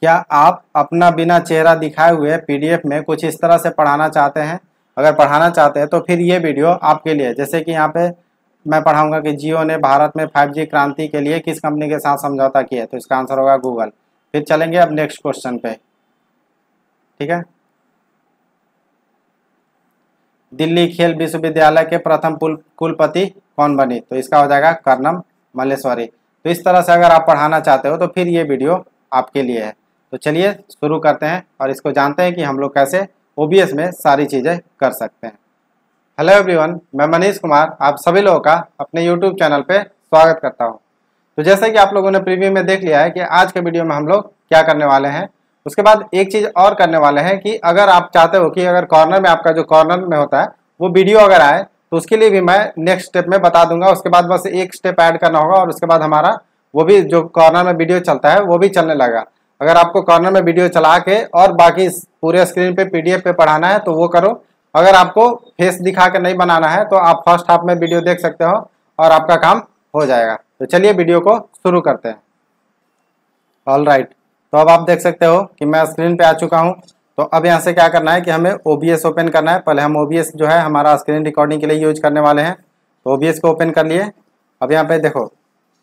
क्या आप अपना बिना चेहरा दिखाए हुए पीडीएफ में कुछ इस तरह से पढ़ाना चाहते हैं अगर पढ़ाना चाहते हैं तो फिर ये वीडियो आपके लिए जैसे कि यहाँ पे मैं पढ़ाऊंगा कि जियो ने भारत में 5G क्रांति के लिए किस कंपनी के साथ समझौता किया है तो इसका आंसर होगा गूगल फिर चलेंगे अब नेक्स्ट क्वेश्चन पे ठीक है दिल्ली खेल विश्वविद्यालय के प्रथम कुलपति कौन बने तो इसका हो जाएगा कर्णम मलेश्वरी तो इस तरह से अगर आप पढ़ाना चाहते हो तो फिर ये वीडियो आपके लिए है तो चलिए शुरू करते हैं और इसको जानते हैं कि हम लोग कैसे ओ में सारी चीज़ें कर सकते हैं हेलो एवरीवन मैं मनीष कुमार आप सभी लोगों का अपने यूट्यूब चैनल पे स्वागत करता हूँ तो जैसे कि आप लोगों ने प्रीव्यू में देख लिया है कि आज के वीडियो में हम लोग क्या करने वाले हैं उसके बाद एक चीज़ और करने वाले हैं कि अगर आप चाहते हो कि अगर कॉर्नर में आपका जो कॉर्नर में होता है वो वीडियो अगर आए तो उसके लिए भी मैं नेक्स्ट स्टेप में बता दूंगा उसके बाद बस एक स्टेप ऐड करना होगा और उसके बाद हमारा वो भी जो कॉर्नर में वीडियो चलता है वो भी चलने लगा अगर आपको कॉर्नर में वीडियो चला के और बाकी पूरे स्क्रीन पे पीडीएफ पे पढ़ाना है तो वो करो अगर आपको फेस दिखा के नहीं बनाना है तो आप फर्स्ट हाफ में वीडियो देख सकते हो और आपका काम हो जाएगा तो चलिए वीडियो को शुरू करते हैं ऑल राइट right. तो अब आप देख सकते हो कि मैं स्क्रीन पे आ चुका हूँ तो अब यहाँ से क्या करना है कि हमें ओ ओपन करना है पहले हम ओ जो है हमारा स्क्रीन रिकॉर्डिंग के लिए यूज करने वाले हैं तो ओ को ओपन कर लिए अब यहाँ पे देखो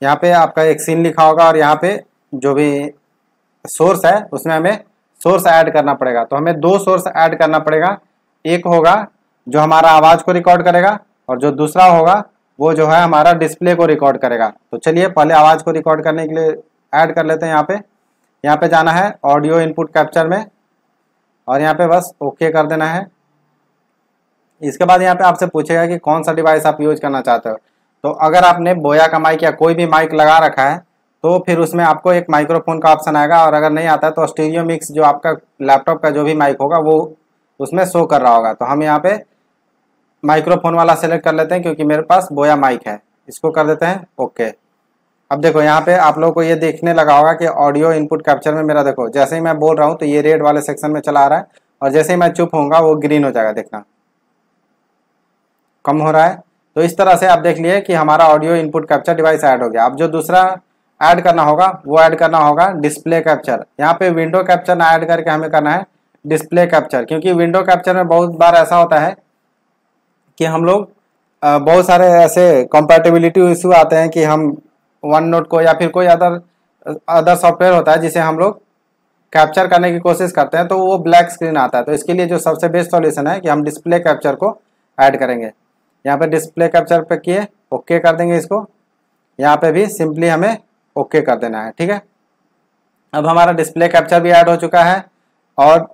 यहाँ पे आपका एक सीन लिखा होगा और यहाँ पे जो भी सोर्स है उसमें हमें सोर्स ऐड करना पड़ेगा तो हमें दो सोर्स ऐड करना पड़ेगा एक होगा जो हमारा आवाज़ को रिकॉर्ड करेगा और जो दूसरा होगा वो जो है हमारा डिस्प्ले को रिकॉर्ड करेगा तो चलिए पहले आवाज़ को रिकॉर्ड करने के लिए ऐड कर लेते हैं यहाँ पे यहाँ पे जाना है ऑडियो इनपुट कैप्चर में और यहाँ पे बस ओके कर देना है इसके बाद यहाँ पे आपसे पूछेगा कि कौन सा डिवाइस आप यूज करना चाहते हो तो अगर आपने बोया का माइक या कोई भी माइक लगा रखा है तो फिर उसमें आपको एक माइक्रोफोन का ऑप्शन आएगा और अगर नहीं आता है तो स्टीरियो मिक्स जो आपका लैपटॉप का जो भी माइक होगा वो उसमें शो कर रहा होगा तो हम यहाँ पे माइक्रोफोन वाला सेलेक्ट कर लेते हैं क्योंकि मेरे पास बोया माइक है इसको कर देते हैं ओके अब देखो यहाँ पे आप लोगों को ये देखने लगा होगा कि ऑडियो इनपुट कैप्चर में मेरा देखो जैसे ही मैं बोल रहा हूँ तो ये रेड वाले सेक्शन में चला आ रहा है और जैसे ही मैं चुप होऊंगा वो ग्रीन हो जाएगा देखना कम हो रहा है तो इस तरह से आप देख लिए कि हमारा audio input capture device add हो गया अब जो दूसरा ऐड करना होगा वो ऐड करना होगा डिस्प्ले कैप्चर यहाँ पे विंडो कैप्चर ना ऐड करके हमें करना है डिस्प्ले कैप्चर क्योंकि विंडो कैप्चर में बहुत बार ऐसा होता है कि हम लोग बहुत सारे ऐसे कंपैटिबिलिटी इशू आते हैं कि हम वन नोट को या फिर कोई अदर अदर सॉफ्टवेयर होता है जिसे हम लोग कैप्चर करने की कोशिश करते हैं तो वो ब्लैक स्क्रीन आता है तो इसके लिए जो सबसे बेस्ट सॉल्यूशन है कि हम डिस्प्ले कैप्चर को ऐड करेंगे यहाँ पे डिस्प्ले कैप्चर पे किए ओके कर देंगे इसको यहाँ पे भी सिंपली हमें ओके कर देना है ठीक है अब हमारा डिस्प्ले कैप्चर भी ऐड हो चुका है और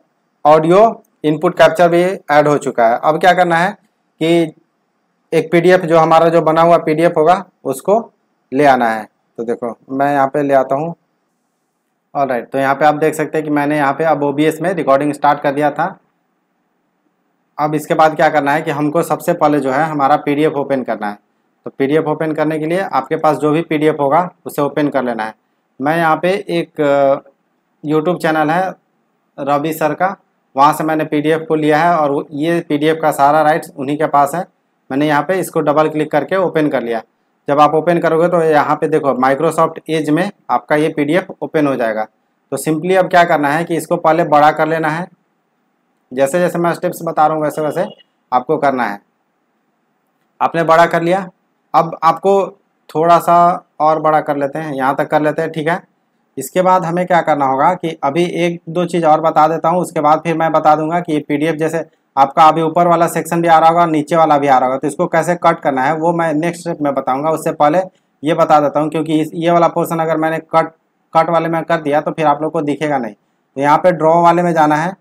ऑडियो इनपुट कैप्चर भी ऐड हो चुका है अब क्या करना है कि एक पीडीएफ जो हमारा जो बना हुआ पीडीएफ होगा उसको ले आना है तो देखो मैं यहाँ पे ले आता हूँ और राइट तो यहाँ पे आप देख सकते हैं कि मैंने यहाँ पे अब ओ में रिकॉर्डिंग स्टार्ट कर दिया था अब इसके बाद क्या करना है कि हमको सबसे पहले जो है हमारा पी ओपन करना है तो पीडीएफ ओपन करने के लिए आपके पास जो भी पीडीएफ होगा उसे ओपन कर लेना है मैं यहाँ पे एक यूट्यूब चैनल है रवि सर का वहाँ से मैंने पीडीएफ को लिया है और ये पीडीएफ का सारा राइट्स उन्हीं के पास है मैंने यहाँ पे इसको डबल क्लिक करके ओपन कर लिया जब आप ओपन करोगे तो यहाँ पे देखो माइक्रोसॉफ्ट एज में आपका ये पी ओपन हो जाएगा तो सिंपली अब क्या करना है कि इसको पहले बड़ा कर लेना है जैसे जैसे मैं स्टेप्स बता रहा हूँ वैसे वैसे आपको करना है आपने बड़ा कर लिया अब आपको थोड़ा सा और बड़ा कर लेते हैं यहाँ तक कर लेते हैं ठीक है इसके बाद हमें क्या करना होगा कि अभी एक दो चीज़ और बता देता हूँ उसके बाद फिर मैं बता दूंगा कि ये पीडीएफ जैसे आपका अभी ऊपर वाला सेक्शन भी आ रहा होगा नीचे वाला भी आ रहा होगा तो इसको कैसे कट करना है वो मैं नेक्स्ट स्टेप में बताऊँगा उससे पहले ये बता देता हूँ क्योंकि ये वाला पोर्सन अगर मैंने कट कट वाले में कर दिया तो फिर आप लोग को दिखेगा नहीं तो यहाँ पर ड्रॉ वाले में जाना है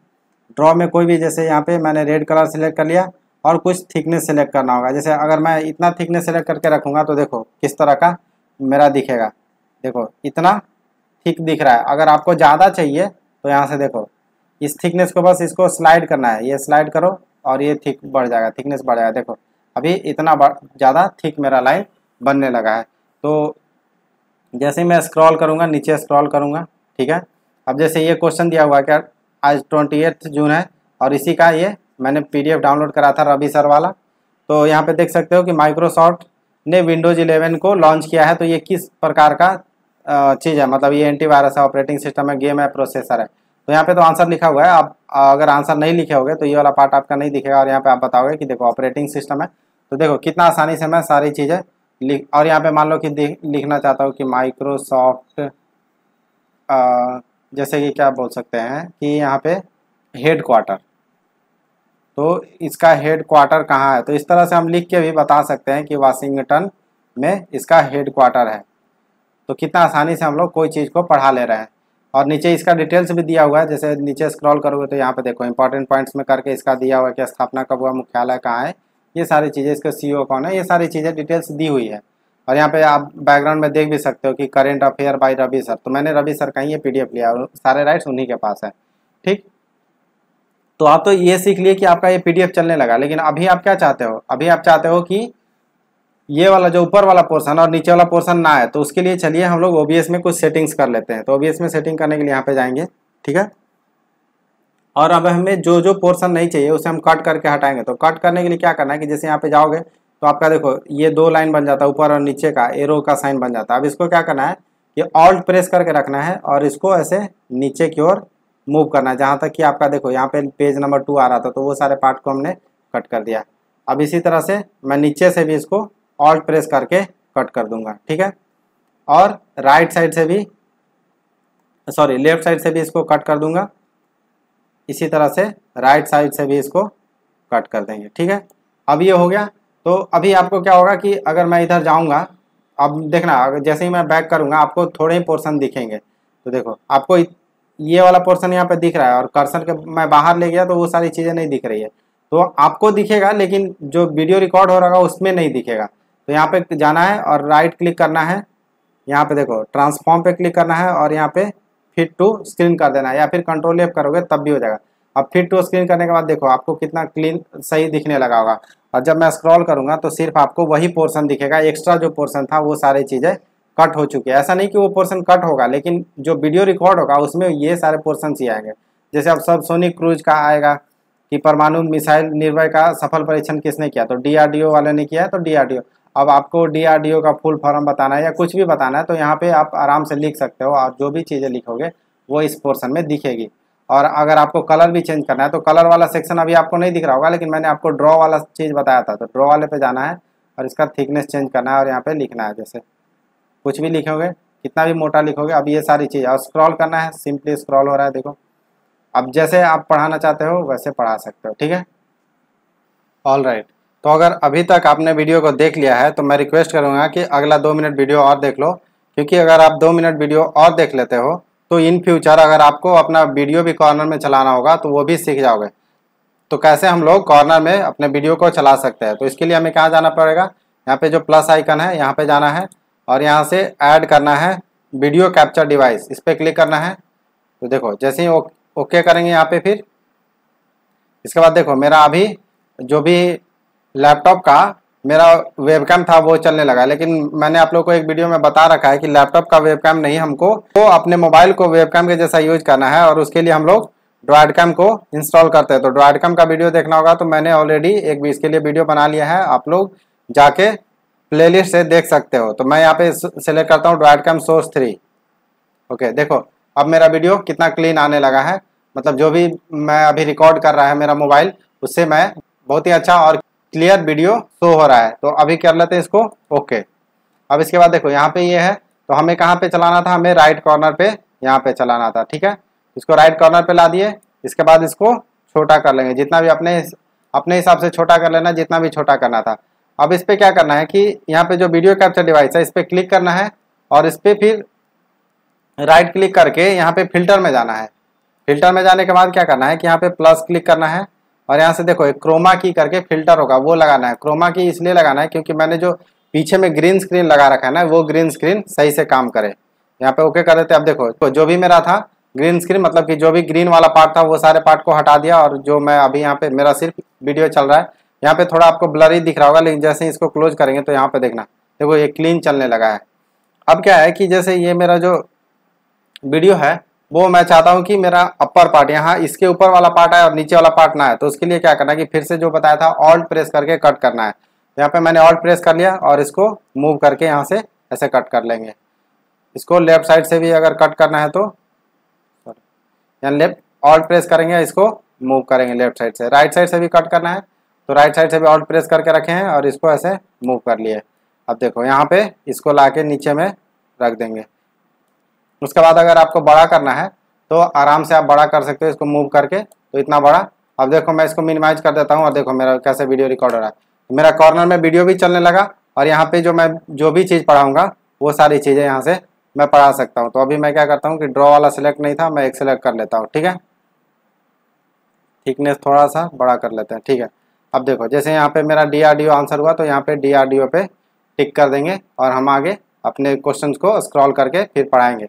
ड्रॉ में कोई भी जैसे यहाँ पर मैंने रेड कलर सेलेक्ट कर लिया और कुछ थिकनेस सेलेक्ट करना होगा जैसे अगर मैं इतना थिकनेस सेलेक्ट करके रखूँगा तो देखो किस तरह का मेरा दिखेगा देखो इतना थिक दिख रहा है अगर आपको ज़्यादा चाहिए तो यहाँ से देखो इस थिकनेस को बस इसको स्लाइड करना है ये स्लाइड करो और ये थिक बढ़ जाएगा थिकनेस बढ़ जाएगा देखो अभी इतना ज़्यादा थिक मेरा लाइन बनने लगा है तो जैसे मैं स्क्रॉल करूँगा नीचे स्क्रॉल करूँगा ठीक है अब जैसे ये क्वेश्चन दिया हुआ क्या आज ट्वेंटी जून है और इसी का ये मैंने पीडीएफ डाउनलोड करा था रवि सर वाला तो यहाँ पे देख सकते हो कि माइक्रोसॉफ्ट ने विंडोज़ 11 को लॉन्च किया है तो ये किस प्रकार का चीज़ है मतलब ये एंटीवायरस है ऑपरेटिंग सिस्टम है गेम है प्रोसेसर है तो यहाँ पे तो आंसर लिखा हुआ है आप अगर आंसर नहीं लिखे होगे तो ये वाला पार्ट आपका नहीं दिखेगा और यहाँ पे आप बताओगे कि देखो ऑपरेटिंग सिस्टम है तो देखो कितना आसानी से मैं सारी चीज़ें लिख और यहाँ पे मान लो कि लिखना चाहता हूँ कि माइक्रोसॉफ्ट जैसे कि क्या बोल सकते हैं कि यहाँ पे हेड क्वार्टर तो इसका हेड क्वार्टर कहाँ है तो इस तरह से हम लिख के भी बता सकते हैं कि वाशिंगटन में इसका हेड क्वार्टर है तो कितना आसानी से हम लोग कोई चीज़ को पढ़ा ले रहे हैं और नीचे इसका डिटेल्स भी दिया हुआ है जैसे नीचे स्क्रॉल करोगे तो यहाँ पे देखो इंपॉर्टेंट पॉइंट्स में करके इसका दिया हुआ है कि स्थापना कब हुआ मुख्यालय कहाँ है ये सारी चीज़ें इसके सी e कौन है ये सारी चीज़ें डिटेल्स दी हुई है और यहाँ पे आप बैकग्राउंड में देख भी सकते हो कि current affair by Ravi sir तो मैंने रवि सर का ही ये पी लिया और सारे राइट्स उन्हीं के पास है ठीक तो आप तो ये सीख लिए कि आपका ये पीडीएफ चलने लगा लेकिन अभी आप क्या चाहते हो अभी आप चाहते हो कि ये वाला जो ऊपर वाला पोर्सन और नीचे वाला पोर्सन ना है तो उसके लिए चलिए हम लोग ओबीएस में कुछ सेटिंग्स कर लेते हैं तो ओबीएस में सेटिंग करने के लिए यहाँ पे जाएंगे ठीक है और अब हमें जो जो पोर्सन नहीं चाहिए उसे हम कट करके हटाएंगे तो कट करने के लिए क्या करना है कि जैसे यहाँ पे जाओगे तो आपका देखो ये दो लाइन बन जाता है ऊपर और नीचे का एरो का साइन बन जाता है अब इसको क्या करना है कि ऑल्ट प्रेस करके रखना है और इसको ऐसे नीचे की ओर मूव करना है जहाँ तक कि आपका देखो यहाँ पे पेज नंबर टू आ रहा था तो वो सारे पार्ट को हमने कट कर दिया अब इसी तरह से मैं नीचे से भी इसको ऑल्ट प्रेस करके कट कर दूंगा ठीक है और राइट साइड से भी सॉरी लेफ्ट साइड से भी इसको कट कर दूंगा इसी तरह से राइट साइड से भी इसको कट कर देंगे ठीक है अब ये हो गया तो अभी आपको क्या होगा कि अगर मैं इधर जाऊंगा अब देखना जैसे ही मैं बैक करूंगा आपको थोड़े ही पोर्शन दिखेंगे तो देखो आपको ये वाला पोर्सन यहाँ पे दिख रहा है और कर्सर के मैं बाहर ले गया तो वो सारी चीज़ें नहीं दिख रही है तो आपको दिखेगा लेकिन जो वीडियो रिकॉर्ड हो रहा है उसमें नहीं दिखेगा तो यहाँ पे जाना है और राइट क्लिक करना है यहाँ पे देखो ट्रांसफॉर्म पे क्लिक करना है और यहाँ पे फिट टू स्क्रीन कर देना है या फिर कंट्रोल एफ करोगे तब भी हो जाएगा अब फिट टू स्क्रीन करने के बाद देखो आपको कितना क्लीन सही दिखने लगा होगा और जब मैं स्क्रॉल करूँगा तो सिर्फ आपको वही पोर्सन दिखेगा एक्स्ट्रा जो पोर्सन था वो सारी चीज़ें कट हो चुके हैं ऐसा नहीं कि वो पोर्सन कट होगा लेकिन जो वीडियो रिकॉर्ड होगा उसमें ये सारे पोर्सन ही आएंगे जैसे अब सब सोनिक क्रूज का आएगा कि परमाणु मिसाइल निर्भय का सफल परीक्षण किसने किया तो डीआरडीओ वाले ने किया तो डीआरडीओ अब आपको डीआरडीओ का फुल फॉर्म बताना है या कुछ भी बताना है तो यहाँ पे आप आराम से लिख सकते हो और जो भी चीज़ें लिखोगे वो इस पोर्सन में दिखेगी और अगर आपको कलर भी चेंज करना है तो कलर वाला सेक्शन अभी आपको नहीं दिख रहा होगा लेकिन मैंने आपको ड्रॉ वाला चीज़ बताया था तो ड्रॉ वाले पे जाना है और इसका थिकनेस चेंज करना है और यहाँ पे लिखना है जैसे कुछ भी लिखोगे कितना भी मोटा लिखोगे अब ये सारी चीज़ और स्क्रॉल करना है सिंपली स्क्रॉल हो रहा है देखो अब जैसे आप पढ़ाना चाहते हो वैसे पढ़ा सकते हो ठीक है ऑल राइट right. तो अगर अभी तक आपने वीडियो को देख लिया है तो मैं रिक्वेस्ट करूँगा कि अगला दो मिनट वीडियो और देख लो क्योंकि अगर आप दो मिनट वीडियो और देख लेते हो तो इन फ्यूचर अगर आपको अपना वीडियो भी कॉर्नर में चलाना होगा तो वो भी सीख जाओगे तो कैसे हम लोग कॉर्नर में अपने वीडियो को चला सकते हैं तो इसके लिए हमें कहाँ जाना पड़ेगा यहाँ पे जो प्लस आइकन है यहाँ पे जाना है और यहाँ से ऐड करना है वीडियो कैप्चर डिवाइस इस पर क्लिक करना है तो देखो जैसे ही ओके करेंगे यहाँ पे फिर इसके बाद देखो मेरा अभी जो भी लैपटॉप का मेरा वेबकैम था वो चलने लगा लेकिन मैंने आप लोग को एक वीडियो में बता रखा है कि लैपटॉप का वेबकैम नहीं हमको तो अपने मोबाइल को वेबकैम के जैसा यूज करना है और उसके लिए हम लोग कैम को इंस्टॉल करते हैं तो कैम का वीडियो देखना होगा तो मैंने ऑलरेडी एक इसके लिए वीडियो बना लिया है आप लोग जाके प्लेलिस्ट से देख सकते हो तो मैं यहाँ पे सेलेक्ट करता हूँ dot cam source three okay देखो अब मेरा वीडियो कितना क्लीन आने लगा है मतलब जो भी मैं अभी रिकॉर्ड कर रहा है मेरा मोबाइल उससे मैं बहुत ही अच्छा और क्लियर वीडियो शो हो रहा है तो अभी कर लेते हैं इसको ओके अब इसके बाद देखो यहाँ पे ये है तो हमें कहाँ पे चलाना था हमें राइट कॉर्नर पे यहाँ पे चलाना था ठीक है इसको राइट कॉर्नर पे ला दिए इसके बाद इसको छोटा कर लेंगे जितना भी अपने अपने हिसाब से छोटा कर लेना जितना भी छोटा करना था अब इस पर क्या करना है कि यहाँ पे जो वीडियो कैप्चर डिवाइस है इस पर क्लिक करना है और इस पर फिर राइट क्लिक करके यहाँ पे फिल्टर में जाना है फिल्टर में जाने के बाद क्या करना है कि यहाँ पे प्लस क्लिक करना है और यहाँ से देखो एक क्रोमा की करके फिल्टर होगा वो लगाना है क्रोमा की इसलिए लगाना है क्योंकि मैंने जो पीछे में ग्रीन स्क्रीन लगा रखा है ना वो ग्रीन स्क्रीन सही से काम करे यहाँ पे ओके कर देते अब देखो तो जो भी मेरा था ग्रीन स्क्रीन मतलब कि जो भी ग्रीन वाला पार्ट था वो सारे पार्ट को हटा दिया और जो मैं अभी यहाँ पे मेरा सिर्फ वीडियो चल रहा है यहाँ पे थोड़ा आपको ब्लरी दिख रहा होगा लेकिन जैसे इसको क्लोज करेंगे तो यहाँ पे देखना देखो ये क्लीन चलने लगा है अब क्या है कि जैसे ये मेरा जो वीडियो है वो मैं चाहता हूँ कि मेरा अपर पार्ट यहाँ इसके ऊपर वाला पार्ट है और नीचे वाला पार्ट ना है तो उसके लिए क्या करना है कि फिर से जो बताया था ऑल्ट प्रेस करके कट करना है यहाँ पे मैंने ऑल्ट प्रेस कर लिया और इसको मूव करके यहाँ से ऐसे कट कर लेंगे इसको लेफ्ट साइड से भी अगर कट करना है तो यानी लेफ्ट ऑल्ट प्रेस करेंगे इसको मूव करेंगे लेफ्ट साइड से राइट साइड से भी कट करना है तो राइट साइड से भी ऑल्ट प्रेस करके रखे हैं और इसको ऐसे मूव कर लिए अब देखो यहाँ पे इसको ला के नीचे में रख देंगे उसके बाद अगर आपको बड़ा करना है तो आराम से आप बड़ा कर सकते हो इसको मूव करके तो इतना बड़ा अब देखो मैं इसको मिनिमाइज कर देता हूँ और देखो मेरा कैसे वीडियो रिकॉर्ड हो रहा है तो मेरा कॉर्नर में वीडियो भी चलने लगा और यहाँ पे जो मैं जो भी चीज़ पढ़ाऊँगा वो सारी चीज़ें यहाँ से मैं पढ़ा सकता हूँ तो अभी मैं क्या करता हूँ कि ड्रॉ वाला सिलेक्ट नहीं था मैं एक सिलेक्ट कर लेता हूँ ठीक है थिकनेस थोड़ा सा बड़ा कर लेते हैं ठीक है अब देखो जैसे यहाँ पे मेरा डी आंसर हुआ तो यहाँ पे डी पे टिक कर देंगे और हम आगे अपने क्वेश्चंस को स्क्रॉल करके फिर पढ़ाएंगे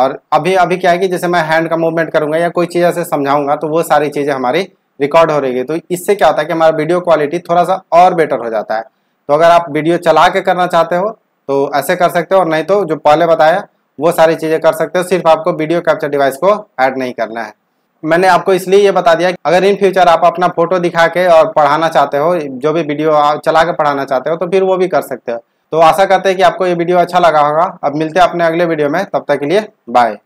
और अभी अभी क्या है कि जैसे मैं हैंड का मूवमेंट करूँगा या कोई चीज़ ऐसे समझाऊंगा तो वो सारी चीज़ें हमारी रिकॉर्ड हो रही है तो इससे क्या होता है कि हमारा वीडियो क्वालिटी थोड़ा सा और बेटर हो जाता है तो अगर आप वीडियो चला के करना चाहते हो तो ऐसे कर सकते हो और नहीं तो जो पहले बताया वो सारी चीज़ें कर सकते हो सिर्फ आपको वीडियो कैप्चर डिवाइस को ऐड नहीं करना है मैंने आपको इसलिए ये बता दिया कि अगर इन फ्यूचर आप अपना फोटो दिखा के और पढ़ाना चाहते हो जो भी वीडियो चला के पढ़ाना चाहते हो तो फिर वो भी कर सकते हो तो आशा करते हैं कि आपको ये वीडियो अच्छा लगा होगा अब मिलते हैं अपने अगले वीडियो में तब तक के लिए बाय